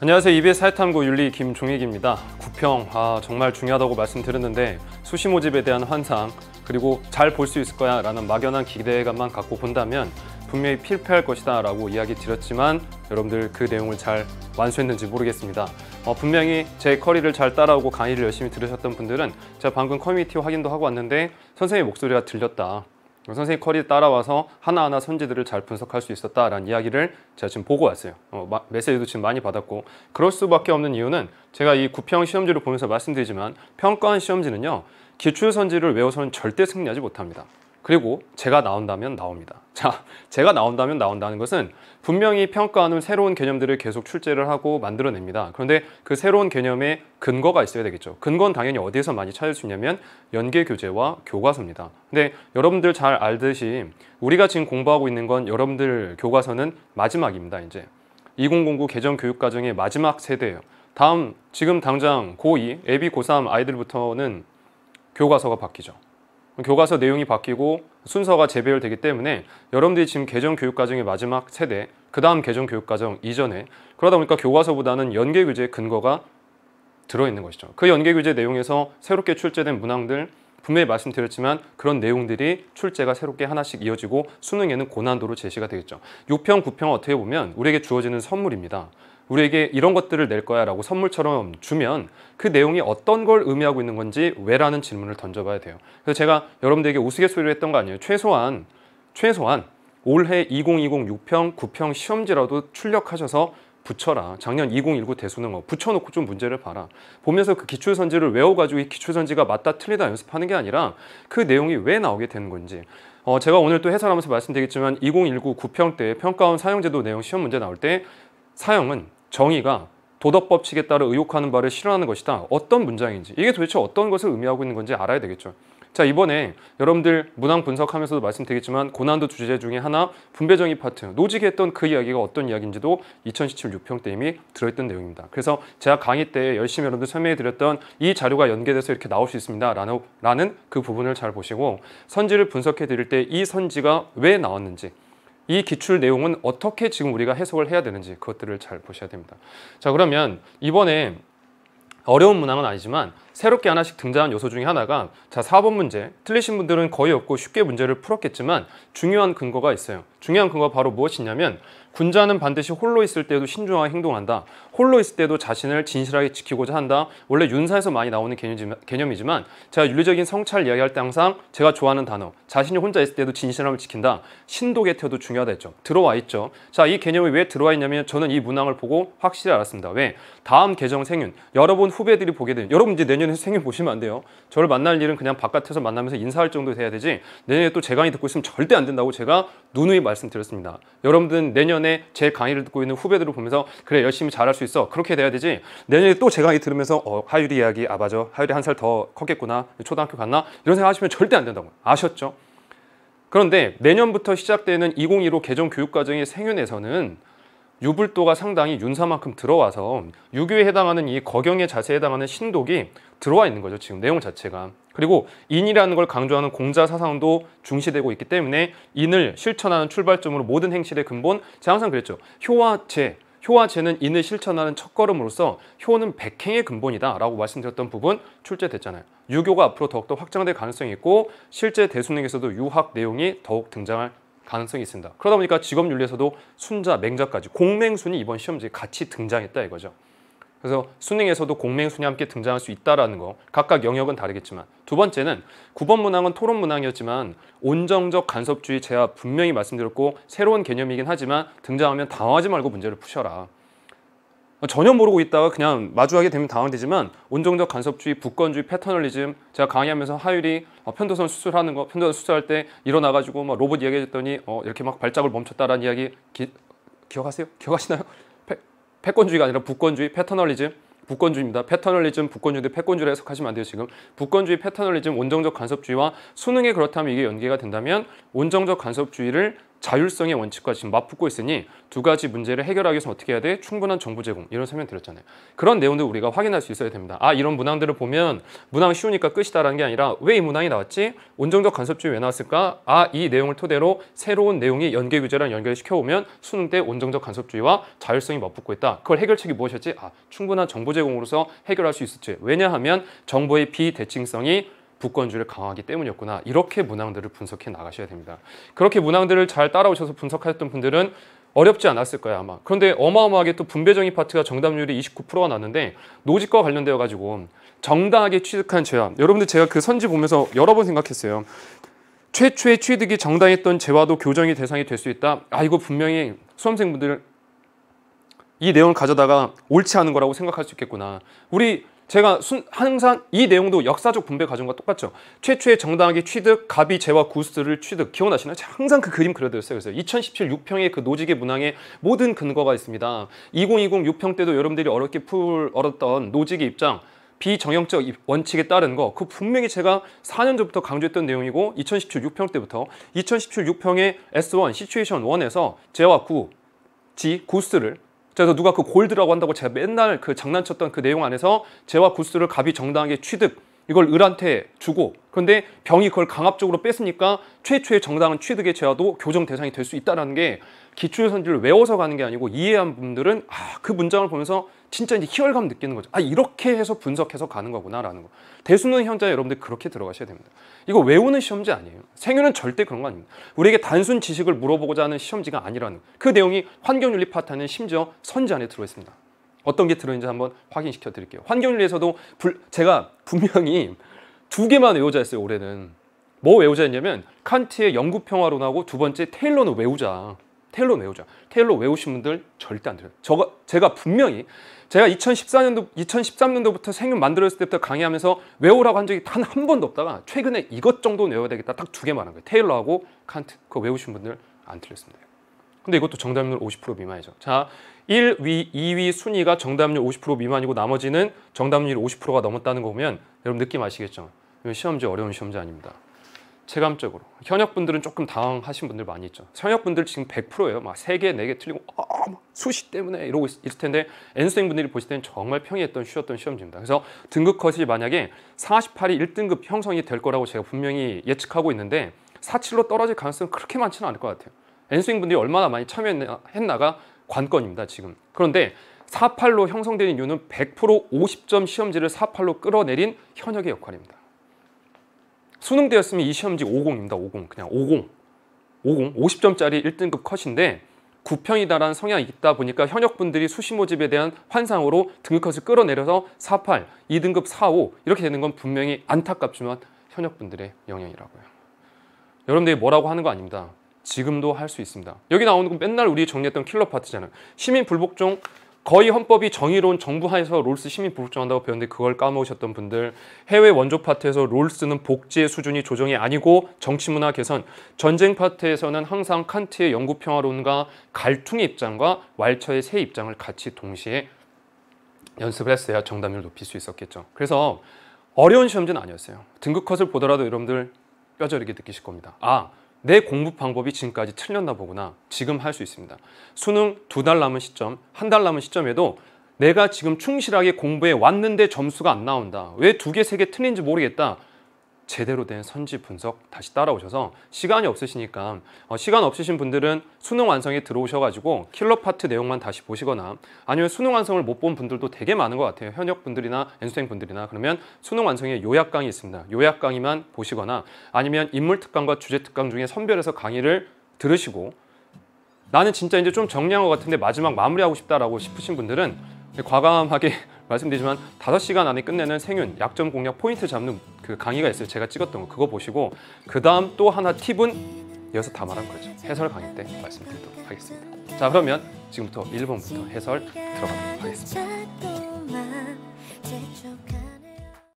안녕하세요. EBS 사회탐구 윤리 김종익입니다. 구평, 아 정말 중요하다고 말씀드렸는데 수시모집에 대한 환상, 그리고 잘 볼 수 있을 거야 라는 막연한 기대감만 갖고 본다면 분명히 필패할 것이다 라고 이야기 드렸지만 여러분들 그 내용을 잘 완수했는지 모르겠습니다. 어, 분명히 제 커리를 잘 따라오고 강의를 열심히 들으셨던 분들은 제가 방금 커뮤니티 확인도 하고 왔는데 선생님 목소리가 들렸다. 선생님 커리 따라와서 하나하나 선지들을 잘 분석할 수 있었다라는 이야기를 제가 지금 보고 왔어요. 어, 마, 메시지도 지금 많이 받았고 그럴 수밖에 없는 이유는 제가 이 구평 시험지를 보면서 말씀드리지만 평가한 시험지는요. 기출 선지를 외워서는 절대 승리하지 못합니다. 그리고 제가 나온다면 나옵니다. 자, 제가 나온다면 나온다는 것은 분명히 평가하는 새로운 개념들을 계속 출제를 하고 만들어냅니다. 그런데 그 새로운 개념에 근거가 있어야 되겠죠. 근거는 당연히 어디에서 많이 찾을 수 있냐면 연계 교재와 교과서입니다. 근데 여러분들 잘 알듯이 우리가 지금 공부하고 있는 건 여러분들 교과서는 마지막입니다. 이제 2009 개정 교육 과정의 마지막 세대예요. 다음 지금 당장 고2, 애비 고3 아이들부터는 교과서가 바뀌죠. 교과서 내용이 바뀌고 순서가 재배열되기 때문에 여러분들이 지금 개정 교육과정의 마지막 세대 그 다음 개정 교육과정 이전에 그러다 보니까 교과서보다는 연계교재의 근거가 들어있는 것이죠 그 연계교재 내용에서 새롭게 출제된 문항들 분명히 말씀드렸지만 그런 내용들이 출제가 새롭게 하나씩 이어지고 수능에는 고난도로 제시가 되겠죠 6평, 9평 어떻게 보면 우리에게 주어지는 선물입니다 우리에게 이런 것들을 낼 거야 라고 선물처럼 주면 그 내용이 어떤 걸 의미하고 있는 건지 왜라는 질문을 던져봐야 돼요 그래서 제가 여러분들에게 우스갯소리를 했던 거 아니에요 최소한 최소한 올해 2020 6평 9평 시험지라도 출력하셔서 붙여라 작년 2019 대수능 어 붙여놓고 좀 문제를 봐라 보면서 그 기출선지를 외워가지고 이 기출선지가 맞다 틀리다 연습하는 게 아니라 그 내용이 왜 나오게 되는 건지 어, 제가 오늘 또 해설하면서 말씀드리겠지만 2019 9평 때 평가원 사용제도 내용 시험 문제 나올 때 사형은 정의가 도덕 법칙에 따라 의혹하는 바를 실현하는 것이다. 어떤 문장인지 이게 도대체 어떤 것을 의미하고 있는 건지 알아야 되겠죠. 자 이번에 여러분들 문항 분석하면서도 말씀드리겠지만 고난도 주제 중에 하나 분배정의 파트 노직했던 그 이야기가 어떤 이야기인지도 2017 6평 때 이미 들어있던 내용입니다. 그래서 제가 강의 때 열심히 여러분들 설명해드렸던 이 자료가 연계돼서 이렇게 나올 수 있습니다. 라는 그 부분을 잘 보시고 선지를 분석해드릴 때 이 선지가 왜 나왔는지 이 기출 내용은 어떻게 지금 우리가 해석을 해야 되는지 그것들을 잘 보셔야 됩니다. 자 그러면 이번에 어려운 문항은 아니지만 새롭게 하나씩 등장한 요소 중에 하나가 자 4번 문제 틀리신 분들은 거의 없고 쉽게 문제를 풀었겠지만 중요한 근거가 있어요 중요한 근거가 바로 무엇이냐면 군자는 반드시 홀로 있을 때도 신중하게 행동한다 홀로 있을 때도 자신을 진실하게 지키고자 한다 원래 윤사에서 많이 나오는 개념이지만 제가 윤리적인 성찰 이야기할 때 항상 제가 좋아하는 단어 자신이 혼자 있을 때도 진실함을 지킨다 신도의 태도 중요하다 했죠 들어와 있죠 자 이 개념이 왜 들어와 있냐면 저는 이 문항을 보고 확실히 알았습니다 왜 다음 개정 생윤 여러분 후배들이 보게 되는 여러분 이제 내년 내년에 생일 보시면 안 돼요. 저를 만날 일은 그냥 바깥에서 만나면서 인사할 정도 돼야 되지 내년에 또 제 강의 듣고 있으면 절대 안 된다고 제가 누누이 말씀드렸습니다. 여러분들은 내년에 제 강의를 듣고 있는 후배들을 보면서 그래 열심히 잘할 수 있어 그렇게 돼야 되지 내년에 또 제 강의 들으면서 어, 하율이 이야기 아 맞아 하율이 한 살 더 컸겠구나 초등학교 갔나 이런 생각 하시면 절대 안 된다고 아셨죠? 그런데 내년부터 시작되는 2015 개정 교육과정의 생윤에서는 유불도가 상당히 윤사만큼 들어와서 유교에 해당하는 이 거경의 자세에 해당하는 신독이 들어와 있는 거죠. 지금 내용 자체가. 그리고 인이라는 걸 강조하는 공자 사상도 중시되고 있기 때문에 인을 실천하는 출발점으로 모든 행실의 근본 제가 항상 그랬죠. 효화 재, 효화재는 인을 실천하는 첫걸음으로서 효는 백행의 근본이다 라고 말씀드렸던 부분 출제됐잖아요. 유교가 앞으로 더욱더 확장될 가능성이 있고 실제 대수능에서도 유학 내용이 더욱 등장할 가능성이 있습니다. 그러다 보니까 직업윤리에서도 순자, 맹자까지 공맹순이 이번 시험지에 같이 등장했다 이거죠. 그래서 수능에서도 공맹순위 함께 등장할 수 있다라는 거 각각 영역은 다르겠지만 두 번째는 9번 문항은 토론 문항이었지만 온정적 간섭주의 제가 분명히 말씀드렸고 새로운 개념이긴 하지만 등장하면 당황하지 말고 문제를 푸셔라 전혀 모르고 있다가 그냥 마주하게 되면 당황되지만 온정적 간섭주의, 부권주의, 패터널리즘 제가 강의하면서 하율이 어, 편도선 수술하는 거 편도선 수술할 때 일어나가지고 막 로봇 이야기했더니 어, 이렇게 막 발작을 멈췄다라는 이야기 기, 기억하세요? 기억하시나요? 패권주의가 아니라 부권주의, 패터널리즘, 부권주의입니다. 패터널리즘, 부권주의 패권주의라 해석하시면 안 돼요, 지금. 부권주의, 패터널리즘, 온정적 간섭주의와 수능에 그렇다면 이게 연계가 된다면 온정적 간섭주의를 자율성의 원칙과 지금 맞붙고 있으니 두 가지 문제를 해결하기 위해서 어떻게 해야 돼? 충분한 정보 제공 이런 설명 드렸잖아요. 그런 내용들 우리가 확인할 수 있어야 됩니다. 아 이런 문항들을 보면 문항 쉬우니까 끝이다라는 게 아니라 왜 이 문항이 나왔지? 온정적 간섭주의 왜 나왔을까? 아 이 내용을 토대로 새로운 내용이 연계 규제랑 연결시켜 오면 수능 때 온정적 간섭주의와 자율성이 맞붙고 있다. 그걸 해결책이 무엇이었지? 아 충분한 정보 제공으로서 해결할 수 있을지. 왜냐하면 정보의 비대칭성이 북권주를 강화하기 때문이었구나 이렇게 문항들을 분석해 나가셔야 됩니다 그렇게 문항들을 잘 따라오셔서 분석하셨던 분들은 어렵지 않았을 거예요 아마 그런데 어마어마하게 또 분배정의 파트가 정답률이 29%가 났는데 노직과 관련되어 가지고 정당하게 취득한 죄와 여러분들 제가 그 선지 보면서 여러 번 생각했어요 최초의 취득이 정당했던 죄와도 교정의 대상이 될 수 있다 아 이거 분명히 수험생분들 이 내용을 가져다가 옳지 않은 거라고 생각할 수 있겠구나 우리 제가 순, 항상 이 내용도 역사적 분배 과정과 똑같죠. 최초의 정당하게 취득, 갑이 재와 구스를 취득. 기억나시나요? 항상 그 그림 그려드렸어요. 그래서 2017 6평의 그 노지계 문항에 모든 근거가 있습니다. 2020 6평 때도 여러분들이 어렵게 풀 얼었던 노지계 입장, 비정형적 원칙에 따른 거, 그 분명히 제가 4년 전부터 강조했던 내용이고 2017 6평 때부터 2017 6평의 S1 시츄에이션 1에서 재와 구, 지, 구스를 그래서 누가 그 골드라고 한다고 제가 맨날 그 장난쳤던 그 내용 안에서 재화 구스를 갑이 정당하게 취득 이걸 을한테 주고 그런데 병이 그걸 강압적으로 뺐으니까 최초의 정당한 취득의 제화도 교정 대상이 될 수 있다는 게 기출 선지를 외워서 가는 게 아니고 이해한 분들은 아, 그 문장을 보면서 진짜 이제 희열감 느끼는 거죠. 아, 이렇게 해서 분석해서 가는 거구나라는 거. 대수능 현자 여러분들 그렇게 들어가셔야 됩니다. 이거 외우는 시험지 아니에요. 생유는 절대 그런 거 아닙니다. 우리에게 단순 지식을 물어보고자 하는 시험지가 아니라는 그 내용이 환경윤리 파트는 심지어 선지 안에 들어있습니다. 어떤 게 들어있는지 한번 확인시켜 드릴게요. 환경윤리에서도 불, 제가 분명히 두 개만 외우자 했어요, 올해는. 뭐 외우자 했냐면 칸트의 영구평화론하고 두 번째 테일러는 외우자. 테일러 외우자. 테일러 외우신 분들 절대 안 돼요. 저가 제가 분명히 제가 2014년도 2013년도부터 생윤 만들었을 때부터 강의하면서 외우라고 한 적이 단 한 번도 없다가 최근에 이것 정도는 외워야 되겠다 딱 두 개만 한 거예요. 테일러하고 칸트 그거 외우신 분들 안 틀렸습니다. 근데 이것도 정답률 50% 미만이죠. 자, 1위, 2위 순위가 정답률 50% 미만이고 나머지는 정답률 50%가 넘었다는 거 보면 여러분 느낌 아시겠죠? 시험지 어려운 시험지 아닙니다. 체감적으로. 현역분들은 조금 당황하신 분들 많이 있죠. 현역분들 지금 100%예요. 막 3개, 4개 틀리고 어, 수시 때문에 이러고 있을 텐데 N수생분들이 보실 때는 정말 평이했던 쉬웠던 시험지입니다. 그래서 등급컷이 만약에 48이 1등급 형성이 될 거라고 제가 분명히 예측하고 있는데 47로 떨어질 가능성은 그렇게 많지는 않을 것 같아요. 엔스윙 분들이 얼마나 많이 참여했나가 관건입니다 지금 그런데 4팔로 형성된 이유는 100% 50점 시험지를 4팔로 끌어내린 현역의 역할입니다 수능 때였으면 이 시험지 50입니다 50 그냥 50 50 50점짜리 1등급 컷인데 9평이다라는 성향이 있다 보니까 현역분들이 수시모집에 대한 환상으로 등급컷을 끌어내려서 48, 2등급 45 이렇게 되는 건 분명히 안타깝지만 현역분들의 영향이라고요. 여러분들이 뭐라고 하는 거 아닙니다. 지금도 할 수 있습니다. 여기 나오는 건 맨날 우리 정리했던 킬러 파트잖아요. 시민 불복종 거의 헌법이 정의로운 정부 하에서 롤스 시민 불복종한다고 배웠는데 그걸 까먹으셨던 분들 해외 원조 파트에서 롤스는 복지의 수준이 조정이 아니고 정치문화 개선 전쟁 파트에서는 항상 칸트의 영구평화론과 갈퉁의 입장과 왈처의 새 입장을 같이 동시에 연습을 했어야 정답률 을 높일 수 있었겠죠 그래서 어려운 시험지는 아니었어요 등급 컷을 보더라도 여러분들 뼈저리게 느끼실 겁니다 아내 공부 방법이 지금까지 틀렸나 보구나 지금 할 수 있습니다 수능 두 달 남은 시점 한 달 남은 시점에도 내가 지금 충실하게 공부해 왔는데 점수가 안 나온다 왜 두 개 세 개 틀린지 모르겠다 제대로 된 선지 분석 다시 따라오셔서 시간이 없으시니까 어, 시간 없으신 분들은 수능 완성에 들어오셔가지고 킬러 파트 내용만 다시 보시거나 아니면 수능 완성을 못 본 분들도 되게 많은 것 같아요 현역 분들이나 연수생 분들이나 그러면 수능 완성에 요약 강의 있습니다 요약 강의만 보시거나 아니면 인물 특강과 주제 특강 중에 선별해서 강의를 들으시고 나는 진짜 이제 좀 정리한 것 같은데 마지막 마무리하고 싶다라고 싶으신 분들은 과감하게 말씀드리지만 5시간 안에 끝내는 생윤 약점 공략 포인트 잡는 그 강의가 있어요. 제가 찍었던 거 그거 보시고 그 다음 또 하나 팁은 여기서 다 말한 거죠. 해설 강의 때 말씀드리도록 하겠습니다. 자 그러면 지금부터 1번부터 해설 들어가도록 하겠습니다.